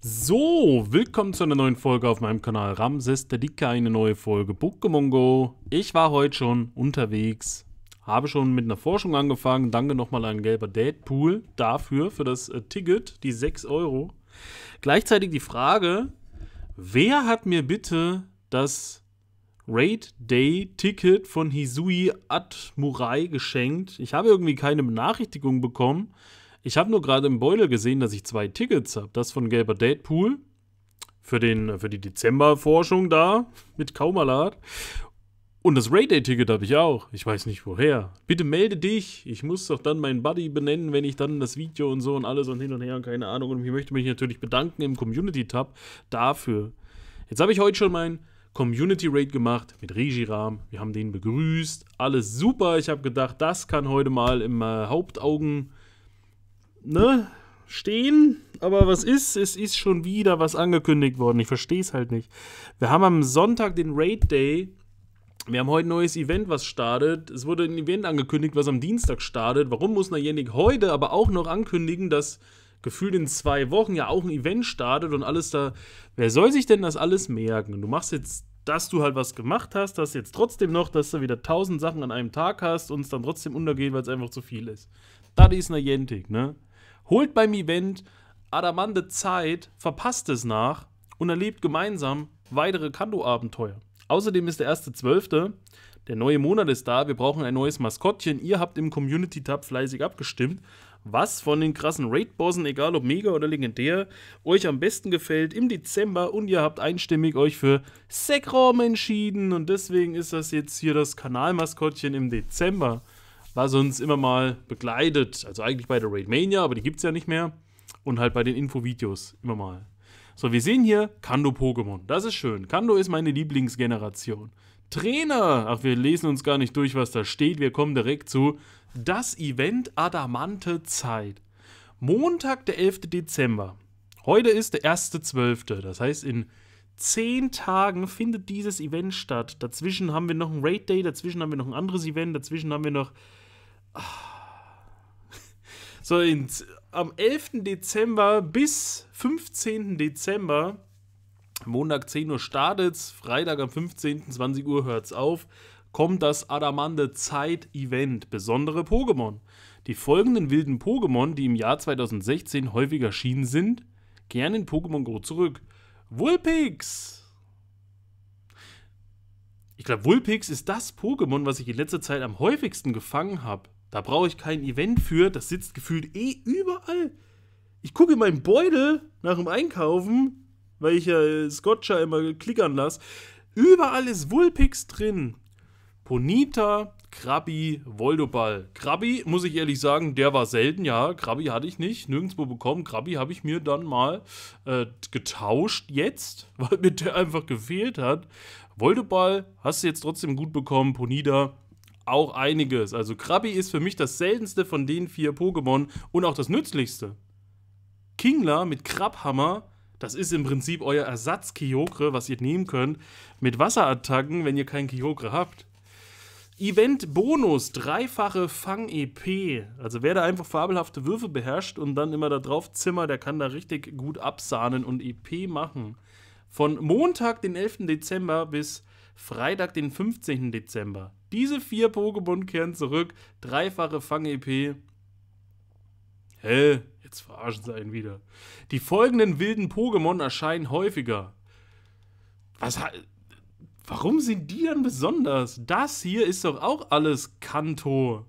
So, willkommen zu einer neuen Folge auf meinem Kanal Ramses der Dicke, eine neue Folge Pokémon Go. Ich war heute schon unterwegs, habe schon mit einer Forschung angefangen. Danke nochmal an Gelber Deadpool dafür, für das äh, Ticket, die 6 Euro. Gleichzeitig die Frage, wer hat mir bitte das Raid Day Ticket von Hisui Atmurai geschenkt? Ich habe irgendwie keine Benachrichtigung bekommen. Ich habe nur gerade im Beutel gesehen, dass ich zwei Tickets habe. Das von Gelber Deadpool für, den, für die Dezember-Forschung da mit Kaumalat. Und das Rayday-Ticket habe ich auch. Ich weiß nicht woher. Bitte melde dich. Ich muss doch dann meinen Buddy benennen, wenn ich dann das Video und so und alles und hin und her und keine Ahnung. Und ich möchte mich natürlich bedanken im Community-Tab dafür. Jetzt habe ich heute schon mein. Community-Raid gemacht mit Regiram. Wir haben den begrüßt. Alles super. Ich habe gedacht, das kann heute mal im äh, Hauptaugen ne, stehen. Aber was ist? Es ist schon wieder was angekündigt worden. Ich verstehe es halt nicht. Wir haben am Sonntag den Raid Day. Wir haben heute ein neues Event, was startet. Es wurde ein Event angekündigt, was am Dienstag startet. Warum muss Najenik heute aber auch noch ankündigen, dass gefühlt in zwei Wochen ja auch ein Event startet und alles da. Wer soll sich denn das alles merken? Du machst jetzt, dass du halt was gemacht hast, dass jetzt trotzdem noch, dass du wieder tausend Sachen an einem Tag hast und es dann trotzdem untergeht, weil es einfach zu viel ist. Das ist Niantic, ne? holt beim Event Adamande Zeit, verpasst es nach und erlebt gemeinsam weitere Kando-Abenteuer. Außerdem ist der 1.12. Der neue Monat ist da, wir brauchen ein neues Maskottchen. Ihr habt im Community-Tab fleißig abgestimmt, was von den krassen Raid-Bossen, egal ob mega oder legendär, euch am besten gefällt im Dezember und ihr habt einstimmig euch für Sekrom entschieden und deswegen ist das jetzt hier das Kanalmaskottchen im Dezember was uns immer mal begleitet. Also eigentlich bei der Raid Mania, aber die gibt es ja nicht mehr. Und halt bei den Infovideos immer mal. So, wir sehen hier Kando Pokémon. Das ist schön. Kando ist meine Lieblingsgeneration. Trainer! Ach, wir lesen uns gar nicht durch, was da steht. Wir kommen direkt zu das Event Adamante Zeit. Montag, der 11. Dezember. Heute ist der 1.12. Das heißt, in zehn Tagen findet dieses Event statt. Dazwischen haben wir noch ein Raid Day, dazwischen haben wir noch ein anderes Event, dazwischen haben wir noch so, ins, am 11. Dezember bis 15. Dezember, Montag 10 Uhr startet's, Freitag am 15. 20 Uhr hört es auf, kommt das Adamande Zeit-Event, besondere Pokémon. Die folgenden wilden Pokémon, die im Jahr 2016 häufig erschienen sind, kehren in Pokémon Go zurück. Wulpix! Ich glaube, Wulpix ist das Pokémon, was ich in letzter Zeit am häufigsten gefangen habe. Da brauche ich kein Event für, das sitzt gefühlt eh überall. Ich gucke in meinen Beutel nach dem Einkaufen, weil ich ja Scotcher immer klickern lasse. Überall ist Wulpix drin. Ponita, Krabi, Voldoball. Krabi, muss ich ehrlich sagen, der war selten, ja. Krabi hatte ich nicht, nirgendwo bekommen. Krabi habe ich mir dann mal äh, getauscht jetzt, weil mir der einfach gefehlt hat. Voldoball hast du jetzt trotzdem gut bekommen. Ponita, auch einiges. Also Krabi ist für mich das seltenste von den vier Pokémon und auch das nützlichste. Kingler mit Krabhammer, das ist im Prinzip euer Ersatz Kyogre, was ihr nehmen könnt, mit Wasserattacken, wenn ihr keinen Kyogre habt. Event Bonus, dreifache Fang-EP. Also wer da einfach fabelhafte Würfe beherrscht und dann immer da drauf zimmer, der kann da richtig gut absahnen und EP machen. Von Montag, den 11. Dezember bis Freitag, den 15. Dezember. Diese vier Pokémon kehren zurück. Dreifache Fang-EP. Hä? Jetzt verarschen sie einen wieder. Die folgenden wilden Pokémon erscheinen häufiger. Was Warum sind die dann besonders? Das hier ist doch auch alles Kanto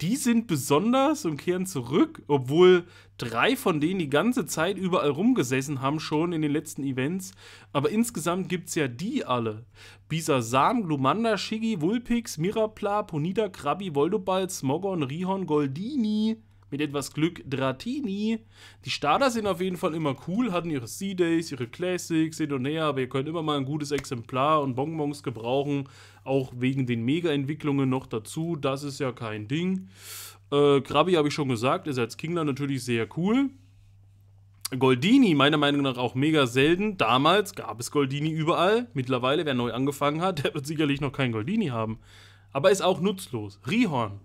die sind besonders und kehren zurück, obwohl drei von denen die ganze Zeit überall rumgesessen haben, schon in den letzten Events. Aber insgesamt gibt es ja die alle. Bisasam, Glumanda, Shiggy, Wulpix, Mirapla, Ponida, Krabi, Voldobald, Smogon, Rihon, Goldini mit etwas Glück Dratini. Die Starter sind auf jeden Fall immer cool, hatten ihre C-Days, ihre Classics, hin und her, aber ihr könnt immer mal ein gutes Exemplar und Bonbons gebrauchen, auch wegen den Mega-Entwicklungen noch dazu, das ist ja kein Ding. Äh, Krabi habe ich schon gesagt, ist als Kingler natürlich sehr cool. Goldini, meiner Meinung nach auch mega selten. Damals gab es Goldini überall. Mittlerweile, wer neu angefangen hat, der wird sicherlich noch kein Goldini haben. Aber ist auch nutzlos. Rihorn,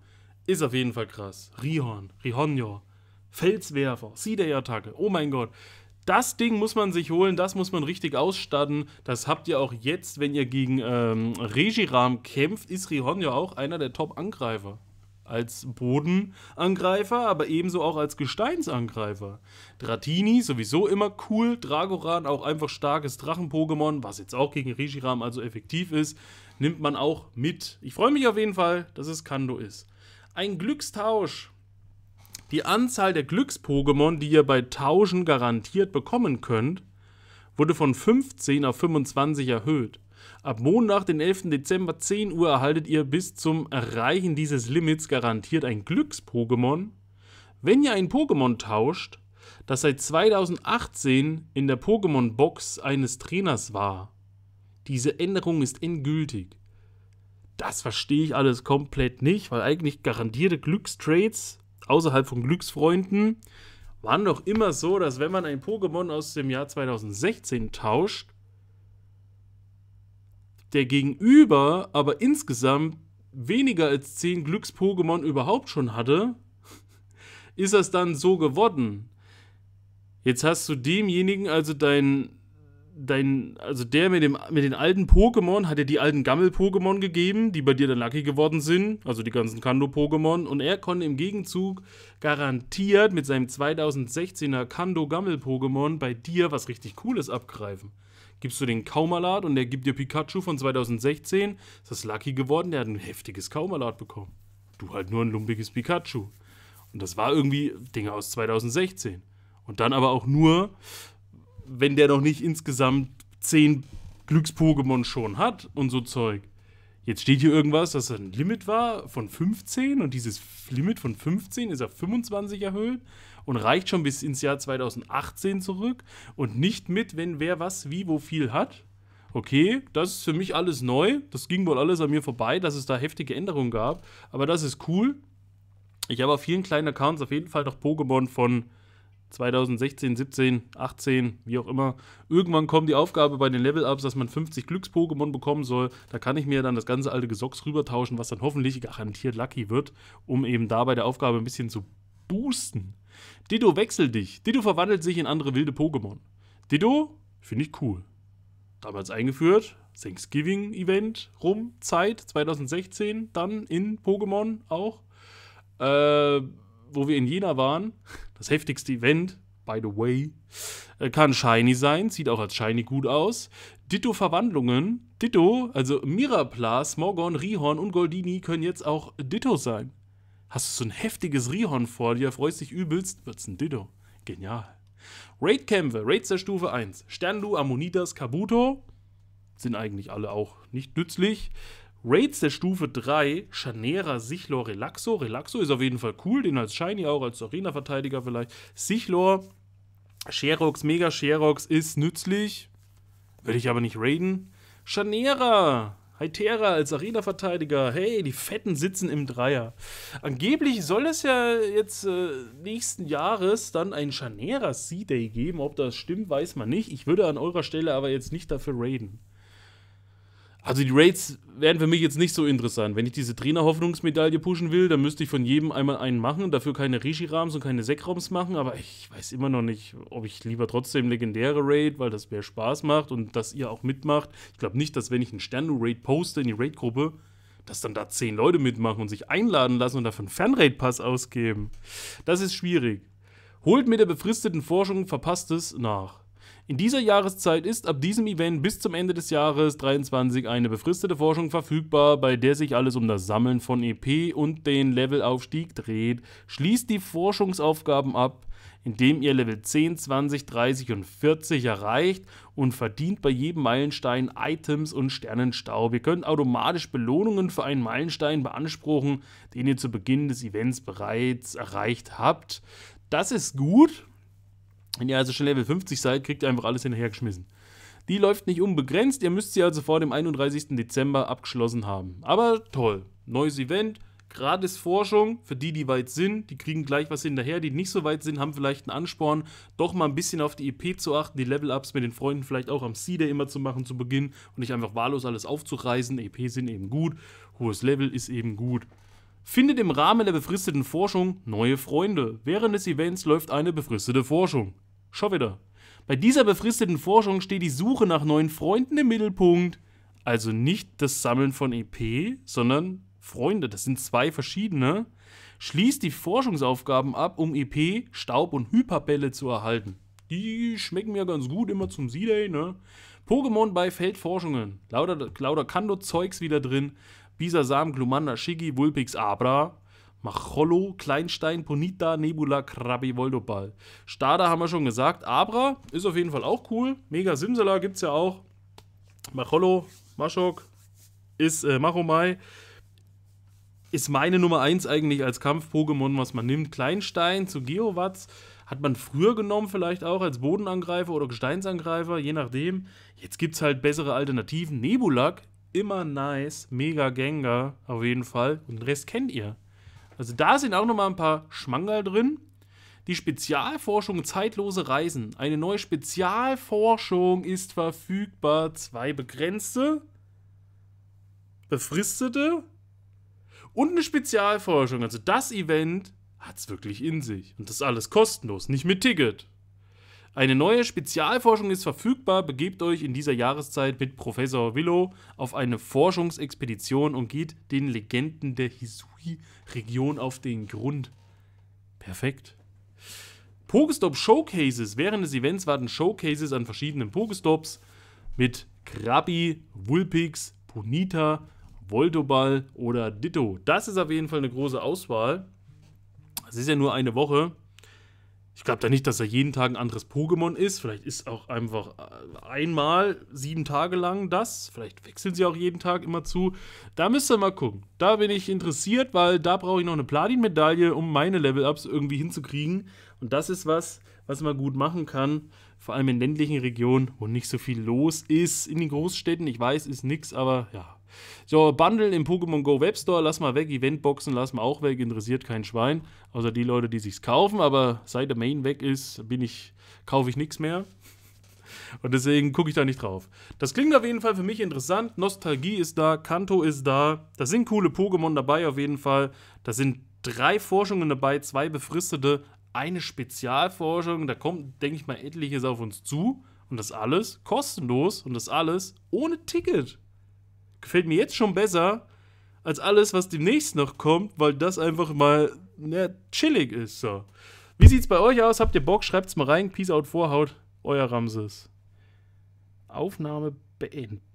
ist auf jeden Fall krass. Rihorn, Rihonjo, Felswerfer, Sidey-Attacke. Oh mein Gott. Das Ding muss man sich holen, das muss man richtig ausstatten. Das habt ihr auch jetzt, wenn ihr gegen ähm, Regiram kämpft, ist Rihonjo auch einer der Top-Angreifer als Bodenangreifer, aber ebenso auch als Gesteinsangreifer. Dratini sowieso immer cool, Dragoran auch einfach starkes Drachen-Pokémon, was jetzt auch gegen Regiram also effektiv ist, nimmt man auch mit. Ich freue mich auf jeden Fall, dass es Kando ist. Ein Glückstausch. Die Anzahl der Glücks-Pokémon, die ihr bei Tauschen garantiert bekommen könnt, wurde von 15 auf 25 erhöht. Ab Montag, den 11. Dezember 10 Uhr erhaltet ihr bis zum Erreichen dieses Limits garantiert ein Glücks-Pokémon. Wenn ihr ein Pokémon tauscht, das seit 2018 in der Pokémon-Box eines Trainers war. Diese Änderung ist endgültig. Das verstehe ich alles komplett nicht, weil eigentlich garantierte Glückstrades außerhalb von Glücksfreunden waren doch immer so, dass wenn man ein Pokémon aus dem Jahr 2016 tauscht, der Gegenüber aber insgesamt weniger als 10 Glücks-Pokémon überhaupt schon hatte, ist das dann so geworden. Jetzt hast du demjenigen also deinen dein, also der mit, dem, mit den alten Pokémon hat dir die alten Gammel-Pokémon gegeben, die bei dir dann lucky geworden sind, also die ganzen Kando-Pokémon. Und er konnte im Gegenzug garantiert mit seinem 2016er Kando-Gammel-Pokémon bei dir was richtig Cooles abgreifen. Gibst du den Kaumalat und der gibt dir Pikachu von 2016, ist das lucky geworden, der hat ein heftiges Kaumalat bekommen. Du halt nur ein lumpiges Pikachu. Und das war irgendwie Dinge aus 2016. Und dann aber auch nur wenn der noch nicht insgesamt zehn Glücks-Pokémon schon hat und so Zeug. Jetzt steht hier irgendwas, dass ein Limit war von 15 und dieses Limit von 15 ist auf 25 erhöht und reicht schon bis ins Jahr 2018 zurück und nicht mit, wenn wer was wie wo viel hat. Okay, das ist für mich alles neu. Das ging wohl alles an mir vorbei, dass es da heftige Änderungen gab. Aber das ist cool. Ich habe auf vielen kleinen Accounts auf jeden Fall noch Pokémon von 2016, 17, 18, wie auch immer. Irgendwann kommt die Aufgabe bei den Level-Ups, dass man 50 Glücks-Pokémon bekommen soll. Da kann ich mir dann das ganze alte Gesocks rübertauschen, was dann hoffentlich garantiert lucky wird, um eben da bei der Aufgabe ein bisschen zu boosten. Ditto wechselt dich. Ditto verwandelt sich in andere wilde Pokémon. Ditto finde ich cool. Damals eingeführt, Thanksgiving-Event rum, Zeit 2016, dann in Pokémon auch. Äh wo wir in Jena waren, das heftigste Event, by the way, äh, kann shiny sein, sieht auch als shiny gut aus. Ditto Verwandlungen, Ditto, also Miraplas, Morgon, Rihorn und Goldini können jetzt auch Ditto sein. Hast du so ein heftiges Rihorn vor dir, freust dich übelst, wird's ein Ditto. Genial. Raid-Kämpfe, Raids der Stufe 1. Sternlu, Ammonitas, Kabuto sind eigentlich alle auch nicht nützlich. Raids der Stufe 3, Chanera, Sichlor, Relaxo. Relaxo ist auf jeden Fall cool, den als Shiny auch, als Arena-Verteidiger vielleicht. Sichlor, Sherox, Mega Sherox ist nützlich. Würde ich aber nicht raiden. Chanera, Hytera als Arena-Verteidiger. Hey, die Fetten sitzen im Dreier. Angeblich soll es ja jetzt äh, nächsten Jahres dann ein Chanera Sea day geben. Ob das stimmt, weiß man nicht. Ich würde an eurer Stelle aber jetzt nicht dafür raiden. Also die Raids wären für mich jetzt nicht so interessant. Wenn ich diese Trainerhoffnungsmedaille pushen will, dann müsste ich von jedem einmal einen machen, und dafür keine Rishi-Rams und keine Sekrams machen, aber ich weiß immer noch nicht, ob ich lieber trotzdem legendäre Raid, weil das mehr Spaß macht und dass ihr auch mitmacht. Ich glaube nicht, dass wenn ich einen Stern-Raid poste in die Raid-Gruppe, dass dann da zehn Leute mitmachen und sich einladen lassen und dafür einen Fernraid-Pass ausgeben. Das ist schwierig. Holt mit der befristeten Forschung Verpasstes nach. In dieser Jahreszeit ist ab diesem Event bis zum Ende des Jahres 23 eine befristete Forschung verfügbar, bei der sich alles um das Sammeln von EP und den Levelaufstieg dreht. Schließt die Forschungsaufgaben ab, indem ihr Level 10, 20, 30 und 40 erreicht und verdient bei jedem Meilenstein Items und Sternenstaub. Ihr könnt automatisch Belohnungen für einen Meilenstein beanspruchen, den ihr zu Beginn des Events bereits erreicht habt. Das ist gut, wenn ihr also schon Level 50 seid, kriegt ihr einfach alles hinterhergeschmissen. Die läuft nicht unbegrenzt, ihr müsst sie also vor dem 31. Dezember abgeschlossen haben. Aber toll, neues Event, gratis Forschung für die, die weit sind, die kriegen gleich was hinterher, die nicht so weit sind, haben vielleicht einen Ansporn, doch mal ein bisschen auf die EP zu achten, die Level-Ups mit den Freunden vielleicht auch am Seeder immer zu machen zu Beginn und nicht einfach wahllos alles aufzureißen. EP sind eben gut, hohes Level ist eben gut. Findet im Rahmen der befristeten Forschung neue Freunde. Während des Events läuft eine befristete Forschung. Schau wieder. Bei dieser befristeten Forschung steht die Suche nach neuen Freunden im Mittelpunkt. Also nicht das Sammeln von EP, sondern Freunde. Das sind zwei verschiedene. Schließt die Forschungsaufgaben ab, um EP, Staub und Hyperbälle zu erhalten. Die schmecken mir ganz gut immer zum Sea day ne? Pokémon bei Feldforschungen. Lauter, lauter Kando-Zeugs wieder drin. Bisasam, Glumanda, Shigi, Vulpix, Abra, Macholo, Kleinstein, Ponita, Nebula, Krabi, Voldopal. Stada haben wir schon gesagt. Abra ist auf jeden Fall auch cool. Mega Simsala gibt es ja auch. Macholo, Maschok ist äh, Machomai. Ist meine Nummer 1 eigentlich als Kampf-Pokémon, was man nimmt. Kleinstein zu Geowatz hat man früher genommen, vielleicht auch als Bodenangreifer oder Gesteinsangreifer, je nachdem. Jetzt gibt es halt bessere Alternativen. Nebulak immer nice, mega Gänger auf jeden Fall. Und den Rest kennt ihr. Also da sind auch nochmal ein paar Schmankerl drin. Die Spezialforschung Zeitlose Reisen. Eine neue Spezialforschung ist verfügbar. Zwei begrenzte, befristete und eine Spezialforschung. Also das Event hat es wirklich in sich. Und das alles kostenlos, nicht mit Ticket. Eine neue Spezialforschung ist verfügbar. Begebt euch in dieser Jahreszeit mit Professor Willow auf eine Forschungsexpedition und geht den Legenden der Hisui-Region auf den Grund. Perfekt. Pokestop Showcases. Während des Events warten Showcases an verschiedenen Pokestops mit Krabi, Wulpix, Punita, Voltoball oder Ditto. Das ist auf jeden Fall eine große Auswahl. Es ist ja nur eine Woche. Ich glaube da nicht, dass er jeden Tag ein anderes Pokémon ist. Vielleicht ist auch einfach äh, einmal sieben Tage lang das. Vielleicht wechseln sie auch jeden Tag immer zu. Da müsst ihr mal gucken. Da bin ich interessiert, weil da brauche ich noch eine Platin-Medaille, um meine Level-Ups irgendwie hinzukriegen. Und das ist was, was man gut machen kann. Vor allem in ländlichen Regionen, wo nicht so viel los ist. In den Großstädten, ich weiß, ist nichts, aber ja, so, Bundle im Pokémon Go Web Store, lass mal weg. Eventboxen lass mal auch weg, interessiert kein Schwein. Außer die Leute, die sich's kaufen, aber seit der Main weg ist, bin ich, kaufe ich nichts mehr. Und deswegen gucke ich da nicht drauf. Das klingt auf jeden Fall für mich interessant. Nostalgie ist da, Kanto ist da. Da sind coole Pokémon dabei auf jeden Fall. Da sind drei Forschungen dabei, zwei befristete, eine Spezialforschung. Da kommt, denke ich mal, etliches auf uns zu. Und das alles kostenlos und das alles ohne Ticket gefällt mir jetzt schon besser als alles, was demnächst noch kommt, weil das einfach mal na, ne, chillig ist. So. Wie sieht's bei euch aus? Habt ihr Bock? Schreibt's mal rein. Peace out, Vorhaut. Euer Ramses. Aufnahme beendet.